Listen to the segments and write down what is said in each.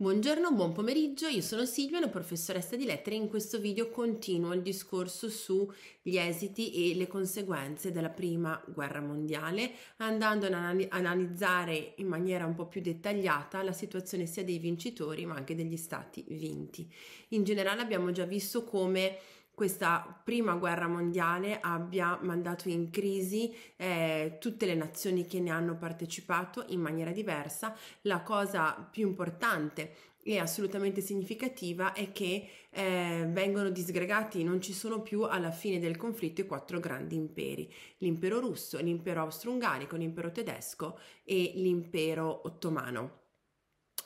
Buongiorno, buon pomeriggio, io sono Silvia, una professoressa di lettere e in questo video continuo il discorso sugli esiti e le conseguenze della prima guerra mondiale, andando ad analizzare in maniera un po' più dettagliata la situazione sia dei vincitori ma anche degli stati vinti. In generale abbiamo già visto come questa prima guerra mondiale abbia mandato in crisi eh, tutte le nazioni che ne hanno partecipato in maniera diversa. La cosa più importante e assolutamente significativa è che eh, vengono disgregati, non ci sono più alla fine del conflitto i quattro grandi imperi, l'impero russo, l'impero austro-ungarico, l'impero tedesco e l'impero ottomano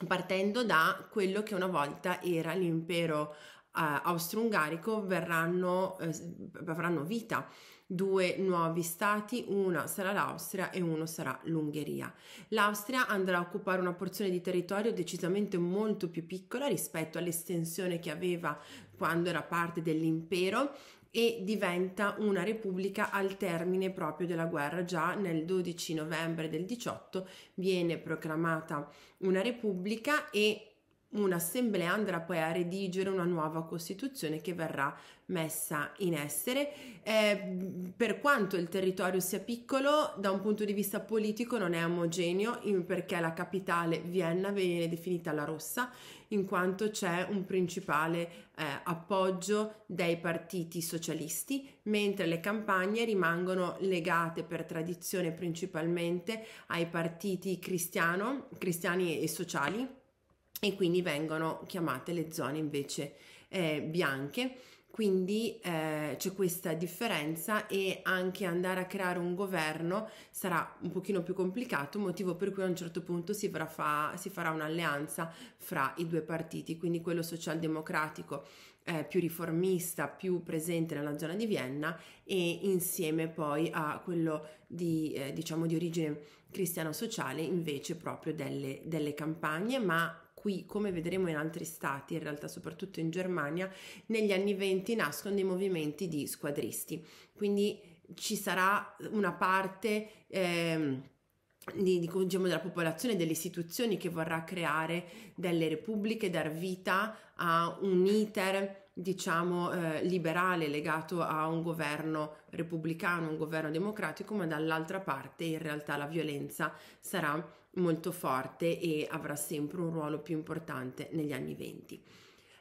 partendo da quello che una volta era l'impero eh, austro-ungarico verranno, eh, avranno vita due nuovi stati, una sarà l'Austria e uno sarà l'Ungheria. L'Austria andrà a occupare una porzione di territorio decisamente molto più piccola rispetto all'estensione che aveva quando era parte dell'impero e diventa una repubblica al termine proprio della guerra. Già nel 12 novembre del 18 viene proclamata una repubblica e un'assemblea andrà poi a redigere una nuova costituzione che verrà messa in essere. Eh, per quanto il territorio sia piccolo, da un punto di vista politico non è omogeneo perché la capitale Vienna viene definita la rossa in quanto c'è un principale eh, appoggio dei partiti socialisti, mentre le campagne rimangono legate per tradizione principalmente ai partiti cristiano, cristiani e sociali e quindi vengono chiamate le zone invece eh, bianche. Quindi eh, c'è questa differenza e anche andare a creare un governo sarà un pochino più complicato, motivo per cui a un certo punto si, fa, si farà un'alleanza fra i due partiti, quindi quello socialdemocratico eh, più riformista, più presente nella zona di Vienna e insieme poi a quello di, eh, diciamo di origine cristiano-sociale invece proprio delle, delle campagne, ma qui, come vedremo in altri stati, in realtà soprattutto in Germania, negli anni 20 nascono dei movimenti di squadristi. Quindi ci sarà una parte... Ehm, di, di, diciamo, della popolazione, delle istituzioni che vorrà creare delle repubbliche, dar vita a un iter diciamo eh, liberale legato a un governo repubblicano, un governo democratico, ma dall'altra parte in realtà la violenza sarà molto forte e avrà sempre un ruolo più importante negli anni venti.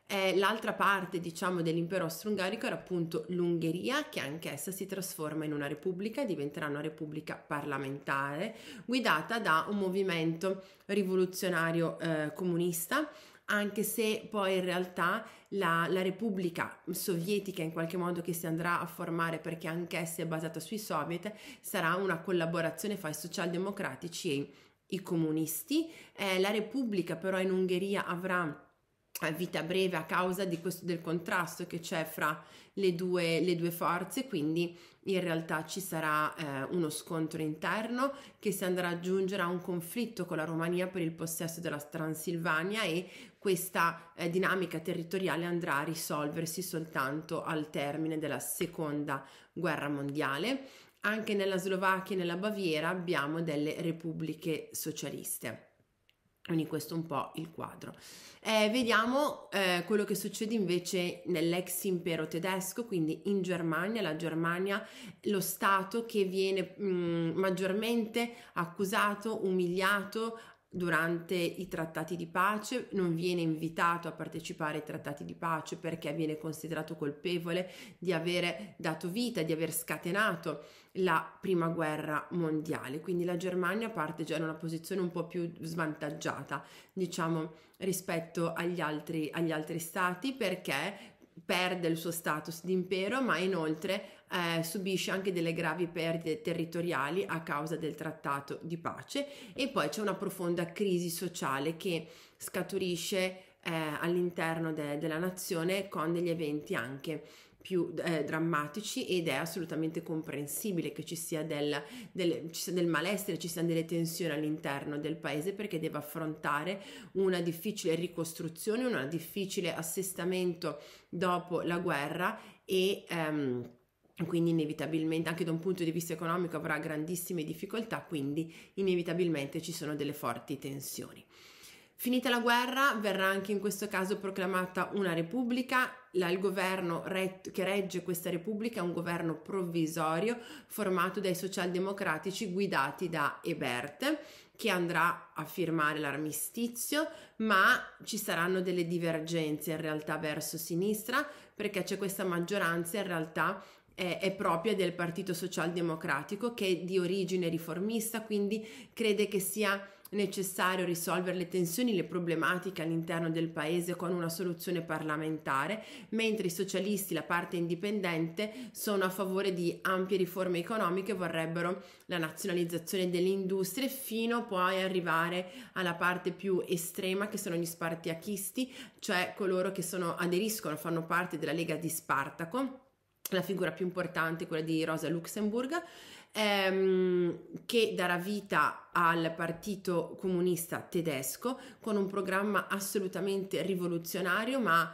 Eh, l'altra parte, diciamo, dell'impero austro-ungarico era appunto l'Ungheria, che anch'essa si trasforma in una repubblica, diventerà una repubblica parlamentare, guidata da un movimento rivoluzionario eh, comunista, anche se poi in realtà la, la, Repubblica Sovietica in qualche modo che si andrà a formare perché anch'essa è basata sui soviet sarà una collaborazione fra i socialdemocratici e i i comunisti. Eh, la Repubblica però in Ungheria avrà eh, vita breve a causa di questo, del contrasto che c'è fra le due, le due, forze, quindi in realtà ci sarà eh, uno scontro interno che si andrà ad aggiungere a un conflitto con la Romania per il possesso della Transilvania e questa eh, dinamica territoriale andrà a risolversi soltanto al termine della seconda guerra mondiale. Anche nella Slovacchia e nella Baviera abbiamo delle repubbliche socialiste. Quindi questo è un po' il quadro. Eh, vediamo eh, quello che succede invece nell'ex impero tedesco, quindi in Germania, la Germania, lo Stato che viene mh, mm, maggiormente accusato, umiliato, durante i trattati di pace, non viene invitato a partecipare ai trattati di pace perché viene considerato colpevole di avere dato vita, di aver scatenato la prima guerra mondiale. Quindi la Germania parte già in una posizione un po' più svantaggiata, diciamo, rispetto agli altri, agli altri stati perché perde il suo status di impero, ma inoltre eh, subisce anche delle gravi perdite territoriali a causa del trattato di pace e poi c'è una profonda crisi sociale che scaturisce eh, all'interno de- della nazione con degli eventi anche più eh, drammatici ed è assolutamente comprensibile che ci sia, del, del, ci sia, del, malessere, ci siano delle tensioni all'interno del paese perché deve affrontare una difficile ricostruzione, un difficile assestamento dopo la guerra e... Ehm, quindi inevitabilmente anche da un punto di vista economico avrà grandissime difficoltà, quindi inevitabilmente ci sono delle forti tensioni. Finita la guerra verrà anche in questo caso proclamata una repubblica, il governo che regge questa repubblica è un governo provvisorio formato dai socialdemocratici guidati da Ebert che andrà a firmare l'armistizio, ma ci saranno delle divergenze in realtà verso sinistra perché c'è questa maggioranza in realtà è propria del Partito Socialdemocratico che è di origine riformista, quindi crede che sia necessario risolvere le tensioni, le problematiche all'interno del paese con una soluzione parlamentare, mentre i socialisti, la parte indipendente, sono a favore di ampie riforme economiche, vorrebbero la nazionalizzazione delle industrie fino poi arrivare alla parte più estrema che sono gli spartiachisti, cioè coloro che sono, aderiscono, fanno parte della Lega di Spartaco la figura più importante, quella di Rosa Luxemburg, ehm, che darà vita al Partito Comunista Tedesco con un programma assolutamente rivoluzionario, ma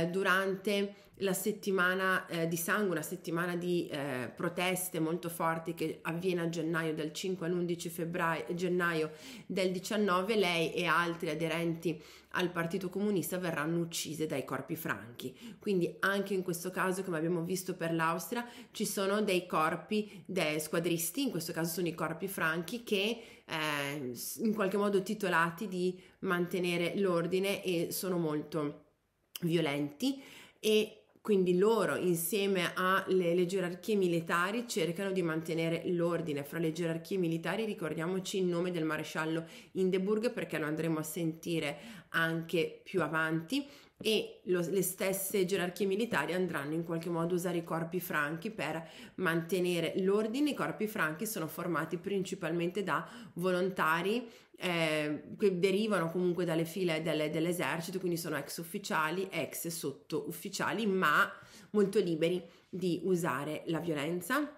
eh, durante la settimana eh, di sangue, una settimana di eh, proteste molto forti che avviene a gennaio dal 5 all'11 febbraio, gennaio del 19, lei e altri aderenti al Partito Comunista verranno uccise dai corpi franchi. Quindi anche in questo caso, come abbiamo visto per l'Austria, ci sono dei corpi dei squadristi, in questo caso sono i corpi franchi che eh, in qualche modo titolati di mantenere l'ordine e sono molto violenti e quindi loro insieme alle gerarchie militari cercano di mantenere l'ordine fra le gerarchie militari ricordiamoci il nome del maresciallo Indeburg perché lo andremo a sentire anche più avanti e lo, le stesse gerarchie militari andranno in qualche modo a usare i corpi franchi per mantenere l'ordine. I corpi franchi sono formati principalmente da volontari eh, che derivano comunque dalle file delle, dell'esercito, quindi sono ex ufficiali, ex sottufficiali, ma molto liberi di usare la violenza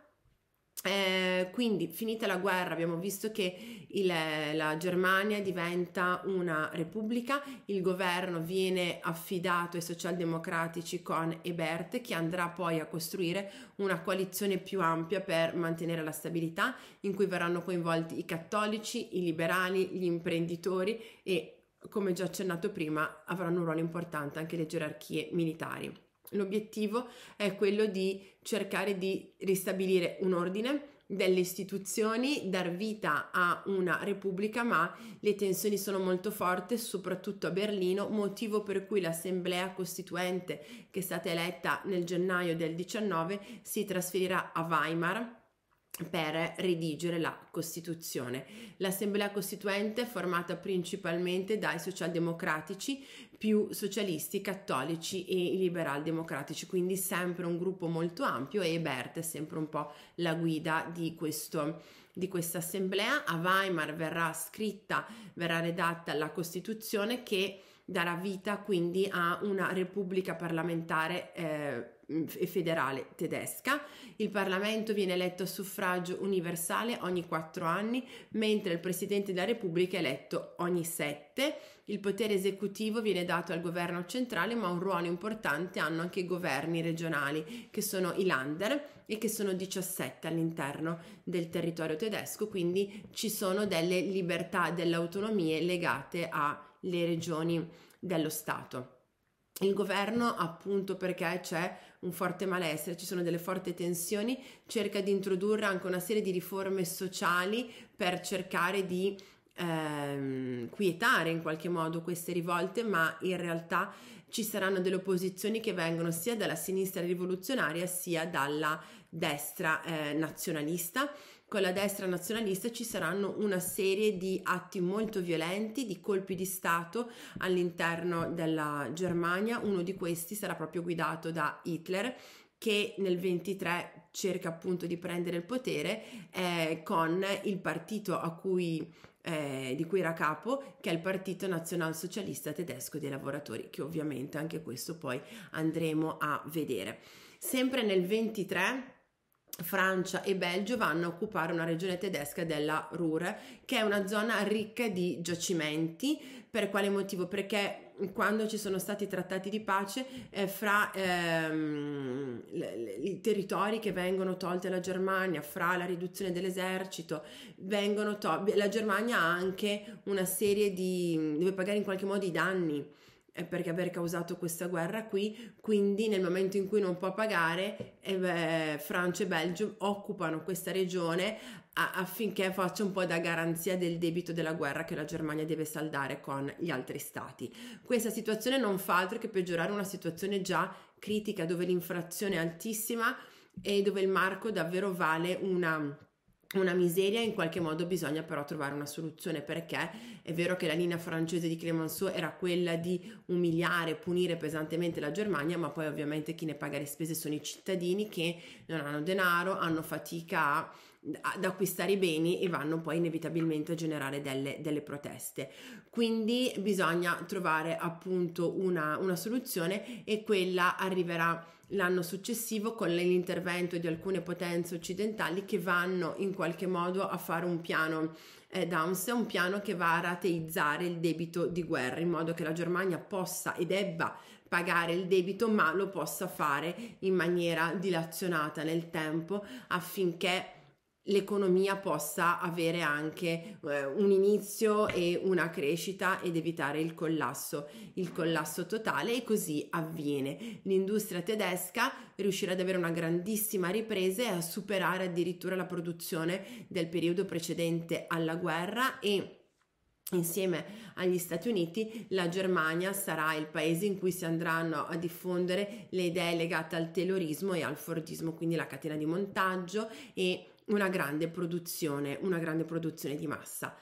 eh, quindi finita la guerra abbiamo visto che il, la Germania diventa una repubblica, il governo viene affidato ai socialdemocratici con Ebert che andrà poi a costruire una coalizione più ampia per mantenere la stabilità in cui verranno coinvolti i cattolici, i liberali, gli imprenditori e come già accennato prima avranno un ruolo importante anche le gerarchie militari. L'obiettivo è quello di cercare di ristabilire un ordine delle istituzioni, dar vita a una repubblica, ma le tensioni sono molto forti, soprattutto a Berlino, motivo per cui l'assemblea costituente che è stata eletta nel gennaio del 19 si trasferirà a Weimar per redigere la Costituzione. L'Assemblea Costituente, è formata principalmente dai socialdemocratici, più socialisti, cattolici e liberal democratici, quindi sempre un gruppo molto ampio e Bert è sempre un po' la guida di questo di questa assemblea a Weimar verrà scritta, verrà redatta la Costituzione che darà vita quindi a una repubblica parlamentare eh, e federale tedesca. Il Parlamento viene eletto a suffragio universale ogni quattro anni, mentre il Presidente della Repubblica è eletto ogni sette. Il potere esecutivo viene dato al governo centrale, ma un ruolo importante hanno anche i governi regionali, che sono i Lander e che sono 17 all'interno del territorio tedesco, quindi ci sono delle libertà, delle autonomie legate a le regioni dello Stato. Il governo, appunto perché c'è un forte malessere, ci sono delle forti tensioni, cerca di introdurre anche una serie di riforme sociali per cercare di ehm, quietare in qualche modo queste rivolte, ma in realtà ci saranno delle opposizioni che vengono sia dalla sinistra rivoluzionaria sia dalla destra eh, nazionalista con la destra nazionalista ci saranno una serie di atti molto violenti, di colpi di Stato all'interno della Germania. Uno di questi sarà proprio guidato da Hitler che nel 23 cerca appunto di prendere il potere eh, con il partito a cui eh, di cui era capo, che è il Partito Nazionalsocialista Tedesco dei Lavoratori, che ovviamente anche questo poi andremo a vedere. Sempre nel 23 Francia e Belgio vanno a occupare una regione tedesca della Ruhr, che è una zona ricca di giacimenti. Per quale motivo? Perché quando ci sono stati trattati di pace eh, fra ehm, i territori che vengono tolti alla Germania, fra la riduzione dell'esercito, vengono to- la Germania ha anche una serie di... deve pagare in qualche modo i danni perché aver causato questa guerra qui, quindi nel momento in cui non può pagare, eh Francia e Belgio occupano questa regione a, affinché faccia un po' da garanzia del debito della guerra che la Germania deve saldare con gli altri stati. Questa situazione non fa altro che peggiorare una situazione già critica dove l'inflazione è altissima e dove il marco davvero vale una una miseria, in qualche modo bisogna però trovare una soluzione perché è vero che la linea francese di Clemenceau era quella di umiliare, punire pesantemente la Germania, ma poi ovviamente chi ne paga le spese sono i cittadini che non hanno denaro, hanno fatica a ad acquistare i beni e vanno poi inevitabilmente a generare delle, delle proteste. Quindi bisogna trovare appunto una, una soluzione e quella arriverà l'anno successivo con l'intervento di alcune potenze occidentali che vanno in qualche modo a fare un piano eh, Downs, un piano che va a rateizzare il debito di guerra in modo che la Germania possa e debba pagare il debito ma lo possa fare in maniera dilazionata nel tempo affinché l'economia possa avere anche eh, un inizio e una crescita ed evitare il collasso, il collasso totale e così avviene. L'industria tedesca riuscirà ad avere una grandissima ripresa e a superare addirittura la produzione del periodo precedente alla guerra e Insieme agli Stati Uniti, la Germania sarà il paese in cui si andranno a diffondere le idee legate al taylorismo e al fordismo, quindi la catena di montaggio e una grande produzione, una grande produzione di massa.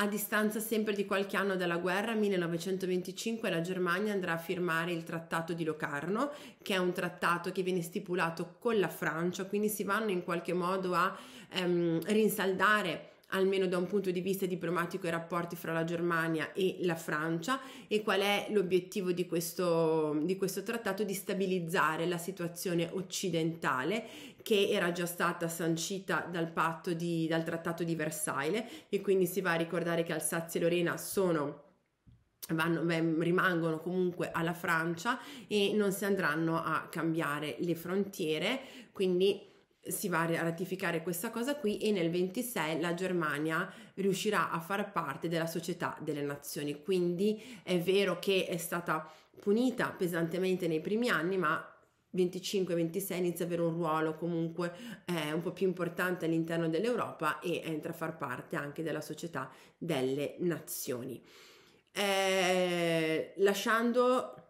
A distanza sempre di qualche anno dalla guerra, 1925, la Germania andrà a firmare il Trattato di Locarno, che è un trattato che viene stipulato con la Francia, quindi si vanno in qualche modo a ehm, rinsaldare almeno da un punto di vista diplomatico i rapporti fra la Germania e la Francia e qual è l'obiettivo di questo, di questo trattato di stabilizzare la situazione occidentale che era già stata sancita dal, di, dal trattato di Versailles e quindi si va a ricordare che Alsazia e Lorena sono Vanno, beh, rimangono comunque alla Francia e non si andranno a cambiare le frontiere, quindi si va a ratificare questa cosa qui e nel 26 la Germania riuscirà a far parte della società delle nazioni. Quindi è vero che è stata punita pesantemente nei primi anni, ma 25-26 inizia ad avere un ruolo comunque eh, un po' più importante all'interno dell'Europa e entra a far parte anche della società delle nazioni. Eh, lasciando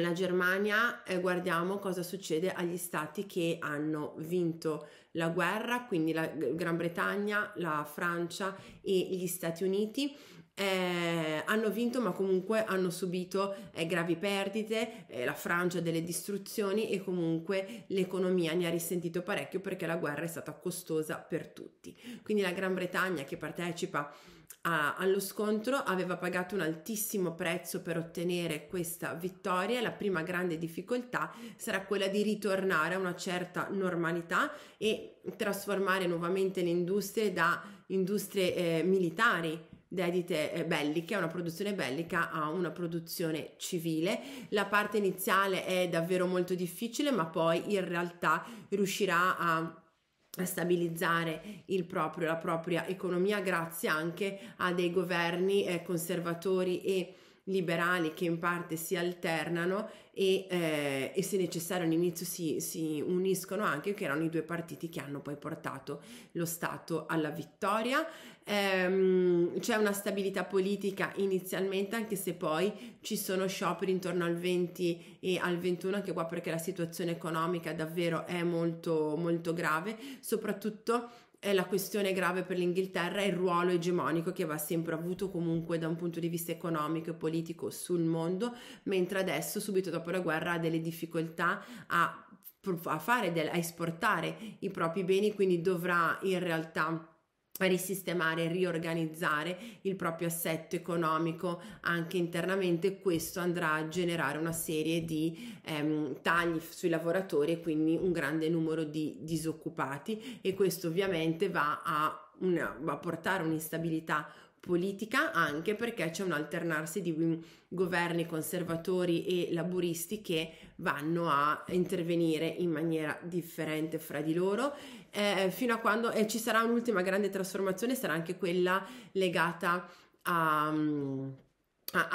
la Germania eh, guardiamo cosa succede agli stati che hanno vinto la guerra, quindi la Gran Bretagna, la Francia e gli Stati Uniti. Eh, hanno vinto ma comunque hanno subito eh, gravi perdite, eh, la Francia delle distruzioni e comunque l'economia ne ha risentito parecchio perché la guerra è stata costosa per tutti. Quindi la Gran Bretagna che partecipa a, allo scontro aveva pagato un altissimo prezzo per ottenere questa vittoria e la prima grande difficoltà sarà quella di ritornare a una certa normalità e trasformare nuovamente le industrie da industrie eh, militari dedite eh, belliche, una produzione bellica a una produzione civile. La parte iniziale è davvero molto difficile, ma poi in realtà riuscirà a stabilizzare proprio, la propria economia grazie anche a dei governi eh, conservatori e liberali che in parte si alternano e, eh, e se necessario all'inizio si, si, uniscono anche che erano i due partiti che hanno poi portato lo Stato alla vittoria ehm, c'è una stabilità politica inizialmente, anche se poi ci sono scioperi intorno al 20 e al 21, anche qua perché la situazione economica davvero è molto, molto grave, soprattutto eh, la questione grave per l'Inghilterra è il ruolo egemonico che va sempre avuto comunque da un punto di vista economico e politico sul mondo, mentre adesso subito dopo la guerra ha delle difficoltà a, a, del, a esportare i propri beni, quindi dovrà in realtà risistemare, riorganizzare il proprio assetto economico anche internamente, questo andrà a generare una serie di ehm, tagli sui lavoratori e quindi un grande numero di disoccupati e questo ovviamente va a, una, va a portare un'instabilità politica anche perché c'è un alternarsi di governi conservatori e laburisti che vanno a intervenire in maniera differente fra di loro eh, fino a quando eh, ci sarà un'ultima grande trasformazione, sarà anche quella legata a... Um,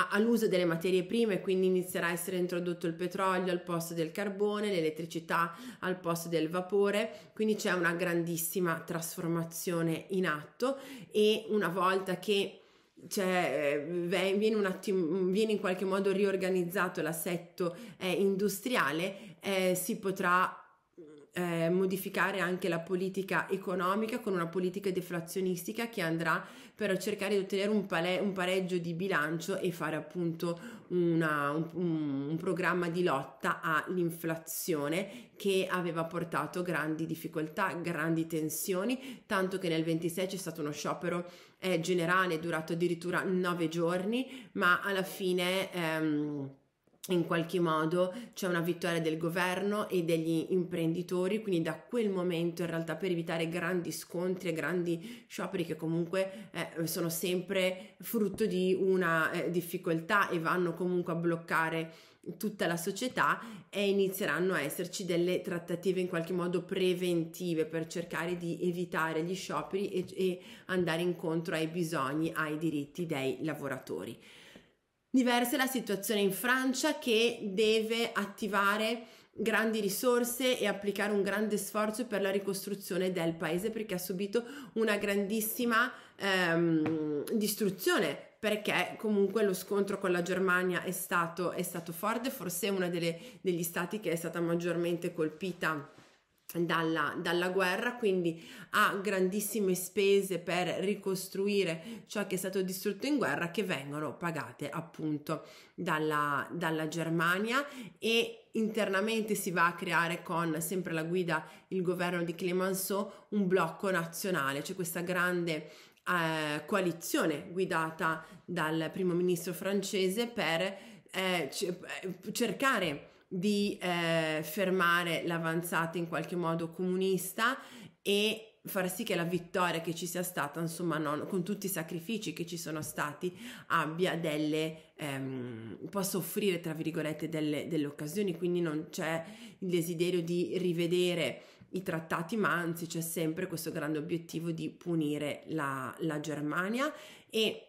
all'uso delle materie prime, quindi inizierà a essere introdotto il petrolio al posto del carbone, l'elettricità al posto del vapore, quindi c'è una grandissima trasformazione in atto e una volta che cioè, viene, un attimo, viene in qualche modo riorganizzato l'assetto eh, industriale, eh, si potrà eh, modificare anche la politica economica con una politica deflazionistica che andrà però a cercare di ottenere un, pale- un pareggio di bilancio e fare appunto una, un, un programma di lotta all'inflazione che aveva portato grandi difficoltà, grandi tensioni, tanto che nel 26 c'è stato uno sciopero eh, generale durato addirittura nove giorni, ma alla fine... Ehm, in qualche modo c'è una vittoria del governo e degli imprenditori, quindi da quel momento in realtà per evitare grandi scontri e grandi scioperi che comunque eh, sono sempre frutto di una eh, difficoltà e vanno comunque a bloccare tutta la società e inizieranno a esserci delle trattative in qualche modo preventive per cercare di evitare gli scioperi e, e andare incontro ai bisogni, ai diritti dei lavoratori. Diversa è la situazione in Francia che deve attivare grandi risorse e applicare un grande sforzo per la ricostruzione del paese perché ha subito una grandissima ehm, distruzione perché comunque lo scontro con la Germania è stato, è stato forte, forse è uno degli stati che è stata maggiormente colpita dalla, dalla, guerra, quindi ha grandissime spese per ricostruire ciò che è stato distrutto in guerra che vengono pagate appunto dalla, dalla Germania e internamente si va a creare con sempre la guida il governo di Clemenceau un blocco nazionale, cioè questa grande eh, coalizione guidata dal primo ministro francese per eh, eh cercare di eh, fermare l'avanzata in qualche modo comunista e far sì che la vittoria che ci sia stata, insomma, non, con tutti i sacrifici che ci sono stati, abbia delle, ehm, possa offrire, tra virgolette, delle, delle occasioni, quindi non c'è il desiderio di rivedere i trattati, ma anzi c'è sempre questo grande obiettivo di punire la, la Germania e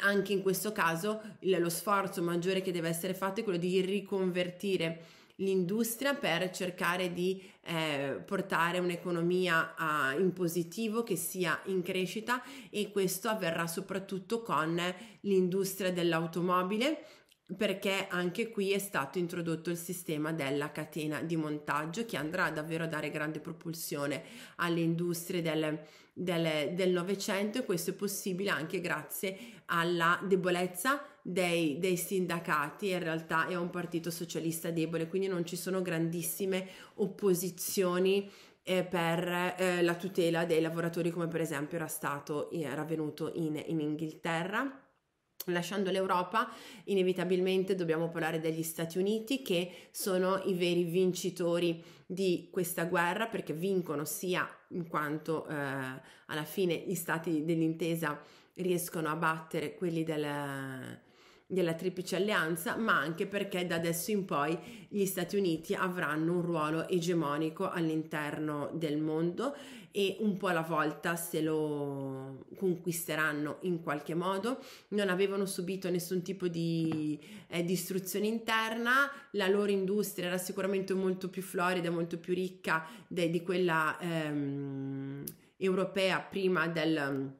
anche in questo caso lo sforzo maggiore che deve essere fatto è quello di riconvertire l'industria per cercare di eh, portare un'economia a, in positivo che sia in crescita e questo avverrà soprattutto con l'industria dell'automobile perché anche qui è stato introdotto il sistema della catena di montaggio che andrà davvero a dare grande propulsione alle industrie del, Novecento e questo è possibile anche grazie alla debolezza dei, dei, sindacati, in realtà è un partito socialista debole, quindi non ci sono grandissime opposizioni eh, per eh, la tutela dei lavoratori come per esempio era stato, era avvenuto in, in Inghilterra. Lasciando l'Europa, inevitabilmente dobbiamo parlare degli Stati Uniti che sono i veri vincitori di questa guerra perché vincono sia in quanto eh, alla fine gli stati dell'intesa riescono a battere quelli della, della triplice alleanza, ma anche perché da adesso in poi gli Stati Uniti avranno un ruolo egemonico all'interno del mondo e un po' alla volta se lo conquisteranno in qualche modo. Non avevano subito nessun tipo di eh, distruzione interna, la loro industria era sicuramente molto più florida, molto più ricca de, di quella ehm, europea prima del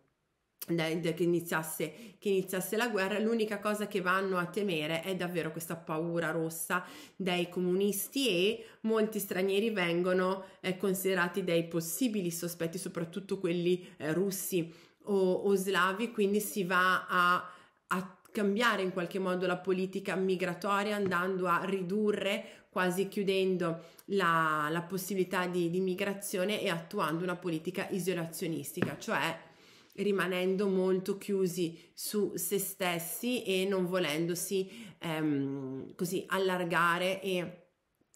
che iniziasse, che iniziasse la guerra, l'unica cosa che vanno a temere è davvero questa paura rossa dei comunisti e molti stranieri vengono eh, considerati dei possibili sospetti, soprattutto quelli eh, russi o, o, slavi, quindi si va a, a cambiare in qualche modo la politica migratoria andando a ridurre, quasi chiudendo la, la possibilità di, di migrazione e attuando una politica isolazionistica, cioè rimanendo molto chiusi su se stessi e non volendosi ehm, così allargare e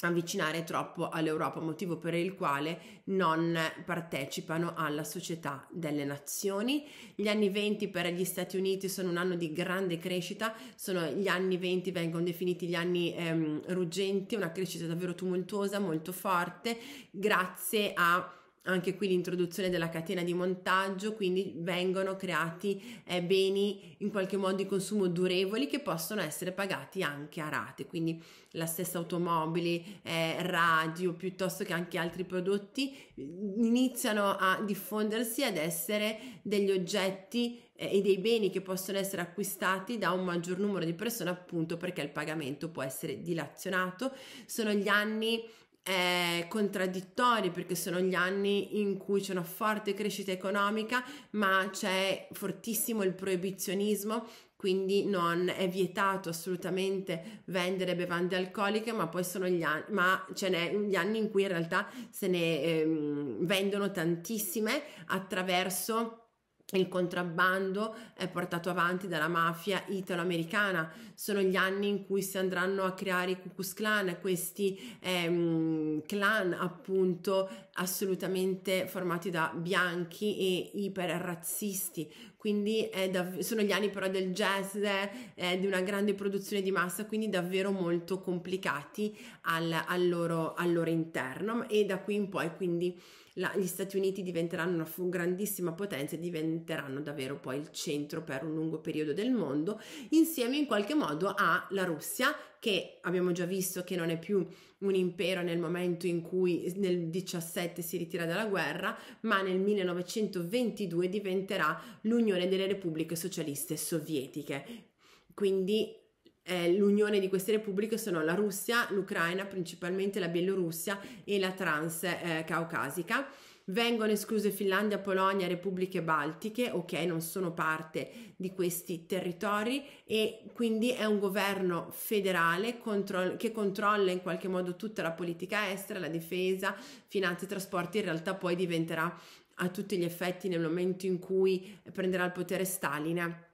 avvicinare troppo all'Europa, motivo per il quale non partecipano alla società delle nazioni. Gli anni 20 per gli Stati Uniti sono un anno di grande crescita, sono gli anni 20 vengono definiti gli anni ehm, ruggenti, una crescita davvero tumultuosa, molto forte, grazie a anche qui l'introduzione della catena di montaggio, quindi vengono creati eh, beni in qualche modo di consumo durevoli che possono essere pagati anche a rate, quindi la stessa automobile, eh, radio, piuttosto che anche altri prodotti iniziano a diffondersi ad essere degli oggetti eh, e dei beni che possono essere acquistati da un maggior numero di persone appunto perché il pagamento può essere dilazionato. Sono gli anni eh, contraddittori perché sono gli anni in cui c'è una forte crescita economica ma c'è fortissimo il proibizionismo quindi non è vietato assolutamente vendere bevande alcoliche ma poi sono gli anni ma ce n'è gli anni in cui in realtà se ne ehm, vendono tantissime attraverso il contrabbando è portato avanti dalla mafia italo-americana. Sono gli anni in cui si andranno a creare i Cucus Clan, questi ehm, clan appunto assolutamente formati da bianchi e iperrazzisti quindi dav- sono gli anni però del jazz, eh, di una grande produzione di massa, quindi davvero molto complicati al, al, loro, al loro, interno e da qui in poi quindi la, gli Stati Uniti diventeranno una f- grandissima potenza e diventeranno davvero poi il centro per un lungo periodo del mondo, insieme in qualche modo alla Russia che abbiamo già visto che non è più un impero nel momento in cui nel 17 si ritira dalla guerra, ma nel 1922 diventerà l'Unione delle Repubbliche Socialiste Sovietiche. Quindi eh, l'unione di queste repubbliche sono la Russia, l'Ucraina, principalmente la Bielorussia e la Transcaucasica. Eh, Vengono escluse Finlandia, Polonia, Repubbliche Baltiche, ok, non sono parte di questi territori e quindi è un governo federale contro- che controlla in qualche modo tutta la politica estera, la difesa, finanze e trasporti, in realtà poi diventerà a tutti gli effetti nel momento in cui prenderà il potere Stalin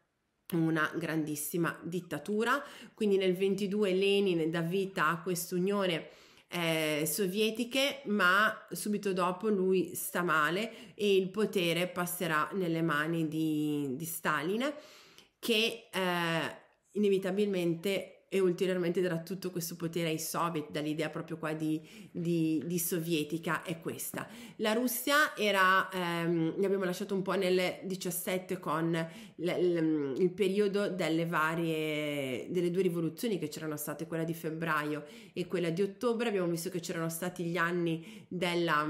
una grandissima dittatura. Quindi nel 22 Lenin dà vita a quest'unione eh, sovietiche, ma subito dopo lui sta male e il potere passerà nelle mani di, di Stalin che eh, inevitabilmente e ulteriormente darà tutto questo potere ai soviet, dall'idea proprio qua di, di, di sovietica è questa. La Russia era, ehm, ne abbiamo lasciato un po' nel 17 con l, l, il periodo delle varie, delle due rivoluzioni che c'erano state, quella di febbraio e quella di ottobre, abbiamo visto che c'erano stati gli anni della,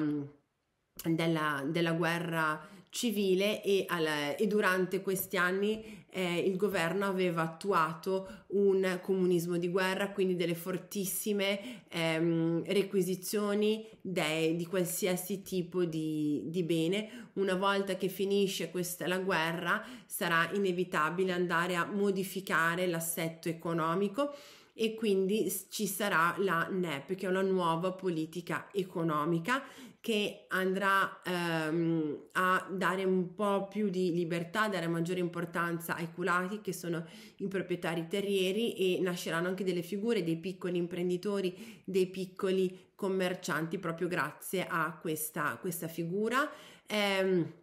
della, della guerra civile e, alla, e durante questi anni eh, il governo aveva attuato un comunismo di guerra, quindi delle fortissime ehm, requisizioni de, di qualsiasi tipo di, di, bene. Una volta che finisce questa, la guerra sarà inevitabile andare a modificare l'assetto economico e quindi ci sarà la NEP, che è una nuova politica economica che andrà ehm, a dare un po' più di libertà, dare maggiore importanza ai culati che sono i proprietari terrieri e nasceranno anche delle figure dei piccoli imprenditori, dei piccoli commercianti proprio grazie a questa, questa figura. Eh,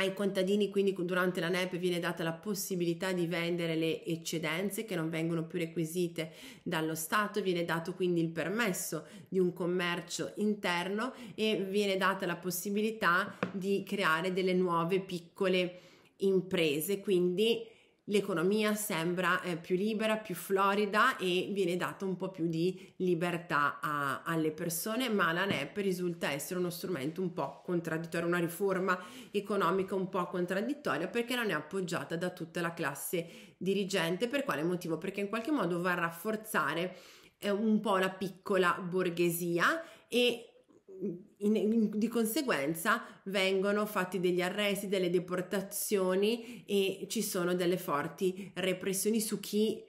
ai contadini quindi durante la NEP viene data la possibilità di vendere le eccedenze che non vengono più requisite dallo Stato, viene dato quindi il permesso di un commercio interno e viene data la possibilità di creare delle nuove piccole imprese, quindi l'economia sembra eh, più libera, più florida e viene data un po' più di libertà a, alle persone, ma la NEP risulta essere uno strumento un po' contraddittorio, una riforma economica un po' contraddittoria perché non è appoggiata da tutta la classe dirigente. Per quale motivo? Perché in qualche modo va a rafforzare eh, un po' la piccola borghesia e in, in, di conseguenza vengono fatti degli arresti, delle deportazioni e ci sono delle forti repressioni su chi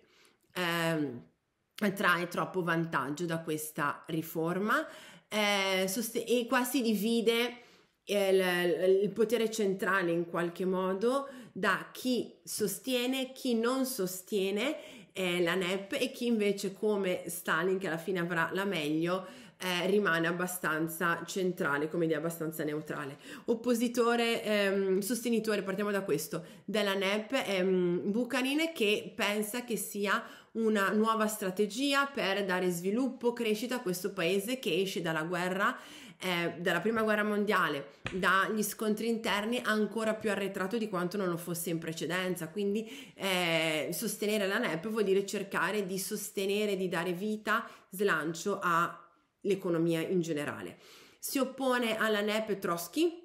eh, trae troppo vantaggio da questa riforma eh, sost- e qua si divide il, eh, il, potere centrale in qualche modo da chi sostiene, chi non sostiene eh, la NEP e chi invece come Stalin che alla fine avrà la meglio eh, rimane abbastanza centrale, come dire, abbastanza neutrale. Oppositore, ehm, sostenitore, partiamo da questo, della NEP è ehm, Bucanine che pensa che sia una nuova strategia per dare sviluppo, crescita a questo paese che esce dalla guerra, eh, dalla prima guerra mondiale, dagli scontri interni ancora più arretrato di quanto non lo fosse in precedenza. Quindi eh, sostenere la NEP vuol dire cercare di sostenere, di dare vita, slancio a l'economia in generale. Si oppone alla NEP Trotsky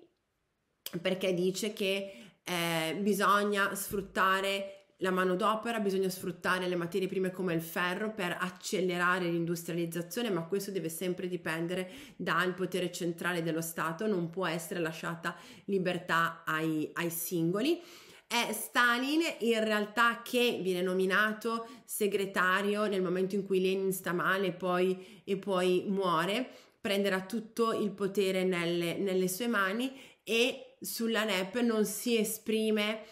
perché dice che eh, bisogna sfruttare la manodopera, bisogna sfruttare le materie prime come il ferro per accelerare l'industrializzazione, ma questo deve sempre dipendere dal potere centrale dello Stato, non può essere lasciata libertà ai, ai singoli è Stalin in realtà che viene nominato segretario nel momento in cui Lenin sta male e poi, e poi muore, prenderà tutto il potere nelle, nelle sue mani e sulla NEP non si esprime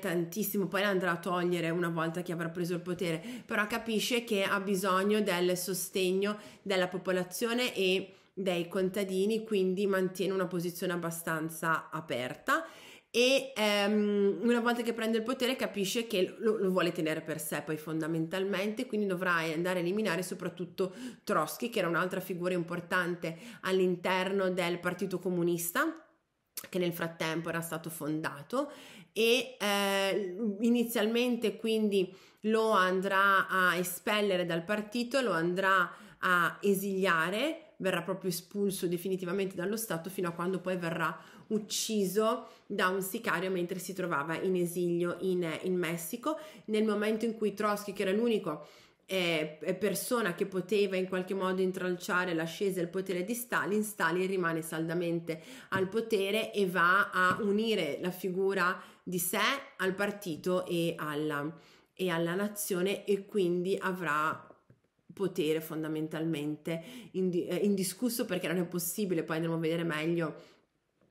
tantissimo, poi l'andrà a togliere una volta che avrà preso il potere, però capisce che ha bisogno del sostegno della popolazione e dei contadini, quindi mantiene una posizione abbastanza aperta e ehm, una volta che prende il potere capisce che lo, lo, vuole tenere per sé poi fondamentalmente, quindi dovrà andare a eliminare soprattutto Trotsky che era un'altra figura importante all'interno del Partito Comunista che nel frattempo era stato fondato e eh, inizialmente quindi lo andrà a espellere dal partito, lo andrà a esiliare verrà proprio espulso definitivamente dallo Stato fino a quando poi verrà ucciso da un sicario mentre si trovava in esilio in, in Messico. Nel momento in cui Trotsky, che era l'unico eh, eh, persona che poteva in qualche modo intralciare l'ascesa e il potere di Stalin, Stalin rimane saldamente al potere e va a unire la figura di sé al partito e alla, e alla nazione e quindi avrà potere fondamentalmente eh, indiscusso perché non è possibile, poi andremo a vedere meglio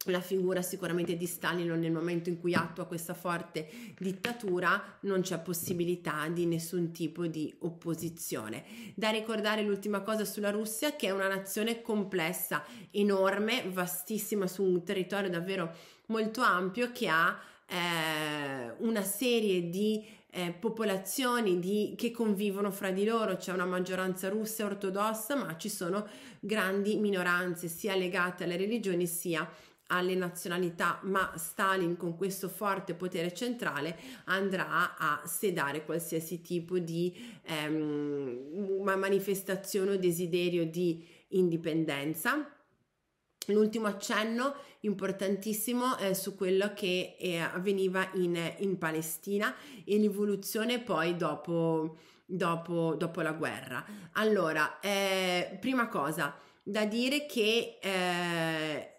la figura sicuramente di Stalin nel momento in cui attua questa forte dittatura non c'è possibilità di nessun tipo di opposizione. Da ricordare l'ultima cosa sulla Russia che è una nazione complessa, enorme, vastissima su un territorio davvero molto ampio che ha eh, una serie di eh, popolazioni di, che convivono fra di loro, c'è una maggioranza russa ortodossa ma ci sono grandi minoranze sia legate alle religioni sia alle nazionalità, ma Stalin con questo forte potere centrale andrà a sedare qualsiasi tipo di ehm, manifestazione o desiderio di indipendenza. L'ultimo accenno importantissimo è su quello che eh, avveniva in, in, Palestina e l'evoluzione poi dopo, dopo, dopo la guerra. Allora, eh, prima cosa da dire che eh,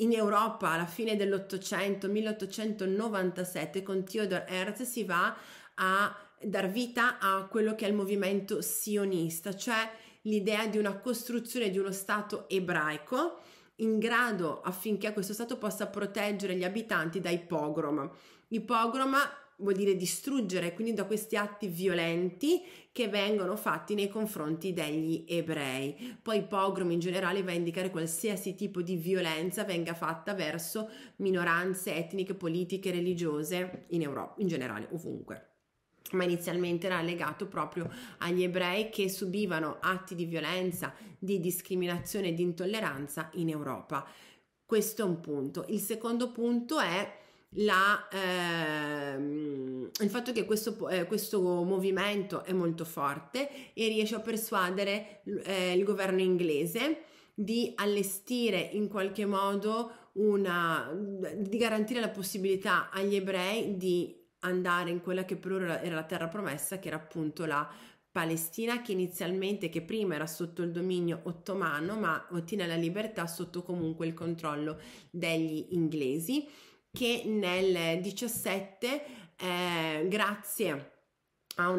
in Europa alla fine dell'Ottocento, 1897, con Theodor Herz si va a dar vita a quello che è il movimento sionista, cioè l'idea di una costruzione di uno Stato ebraico in grado affinché questo Stato possa proteggere gli abitanti dai pogrom. I pogrom vuol dire distruggere, quindi da questi atti violenti che vengono fatti nei confronti degli ebrei. Poi pogrom in generale va a indicare qualsiasi tipo di violenza venga fatta verso minoranze etniche, politiche, religiose in Europa, in generale, ovunque ma inizialmente era legato proprio agli ebrei che subivano atti di violenza, di discriminazione e di intolleranza in Europa. Questo è un punto. Il secondo punto è la, ehm, il fatto che questo, eh, questo, movimento è molto forte e riesce a persuadere eh, il governo inglese di allestire in qualche modo una di garantire la possibilità agli ebrei di andare in quella che per loro era la terra promessa, che era appunto la Palestina, che inizialmente, che prima era sotto il dominio ottomano, ma ottiene la libertà sotto comunque il controllo degli inglesi che nel 17 eh, grazie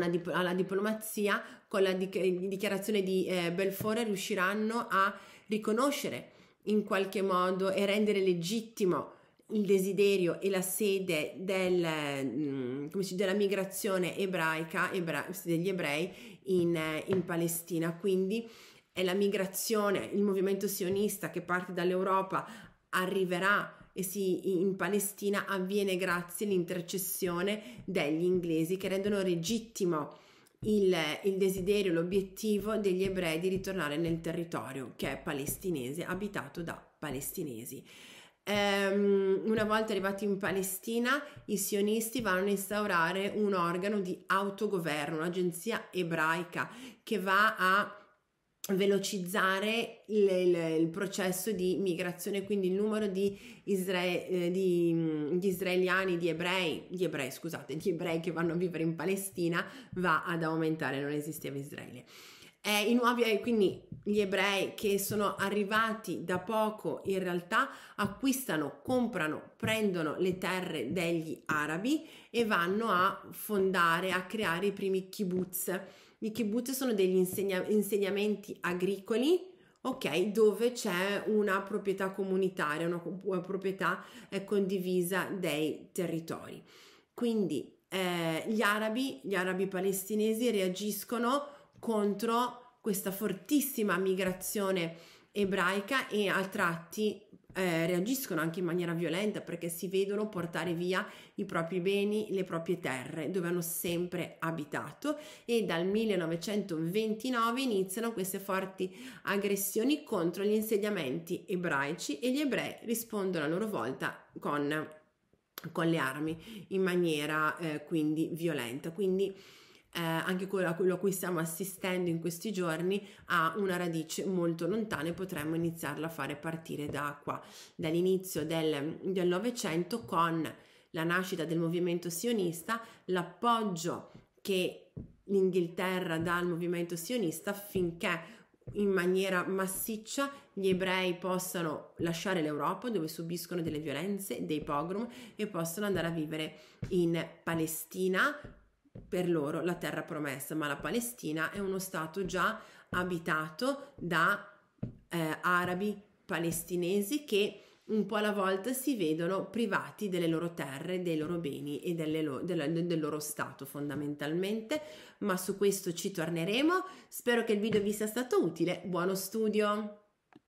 Dip- alla diplomazia, con la di- dichiarazione di eh, Belfort, riusciranno a riconoscere in qualche modo e rendere legittimo il desiderio e la sede del, mh, mm, dice, della migrazione ebraica ebra- degli ebrei in, eh, in Palestina. Quindi è la migrazione, il movimento sionista che parte dall'Europa arriverà e si, in Palestina avviene grazie all'intercessione degli inglesi che rendono legittimo il, il desiderio, l'obiettivo degli ebrei di ritornare nel territorio che è palestinese, abitato da palestinesi ehm, una volta arrivati in Palestina, i sionisti vanno a instaurare un organo di autogoverno, un'agenzia ebraica che va a velocizzare il, il, il, processo di migrazione, quindi il numero di, isra- eh, di, mm, di, israeliani, di ebrei, di ebrei, scusate, di ebrei che vanno a vivere in Palestina va ad aumentare, non esisteva Israele. Eh, nuovi, eh, quindi gli ebrei che sono arrivati da poco in realtà acquistano, comprano, prendono le terre degli arabi e vanno a fondare, a creare i primi kibbutz i kibbutz sono degli insegna insegnamenti agricoli ok? Dove c'è una proprietà comunitaria, una, una proprietà eh, condivisa dei territori. Quindi eh, gli arabi, gli arabi palestinesi reagiscono contro questa fortissima migrazione ebraica e a tratti eh, reagiscono anche in maniera violenta perché si vedono portare via i propri beni, le proprie terre dove hanno sempre abitato e dal 1929 iniziano queste forti aggressioni contro gli insediamenti ebraici e gli ebrei rispondono a loro volta con, con le armi in maniera eh, quindi violenta. Quindi eh, anche quello a, quello a cui stiamo assistendo in questi giorni ha una radice molto lontana e potremmo iniziarla a fare partire da qua, dall'inizio del Novecento con la nascita del movimento sionista, l'appoggio che l'Inghilterra dà al movimento sionista affinché in maniera massiccia gli ebrei possano lasciare l'Europa dove subiscono delle violenze, dei pogrom e possono andare a vivere in Palestina per loro la terra promessa, ma la Palestina è uno stato già abitato da eh, arabi palestinesi che un po' alla volta si vedono privati delle loro terre, dei loro beni e lo- del-, del loro stato fondamentalmente, ma su questo ci torneremo. Spero che il video vi sia stato utile, buono studio!